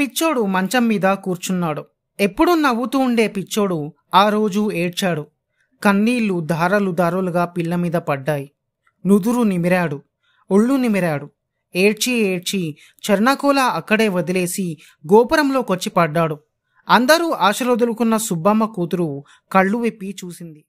పిచ్చోడు మంచం మీద కూర్చున్నాడు ఎప్పుడూ నవ్వుతూ ఉండే పిచ్చోడు ఆ రోజు ఏడ్చాడు కన్నీళ్లు ధారలు దారులుగా పిల్ల మీద పడ్డాయి నుదురు నిమిరాడు ఒళ్ళు నిమిరాడు ఏడ్చి ఏడ్చి చర్ణకోల అక్కడే వదిలేసి గోపురంలోకొచ్చి పడ్డాడు అందరూ ఆశలొదులుకున్న సుబ్బమ్మ కూతురు కళ్ళు విప్పి చూసింది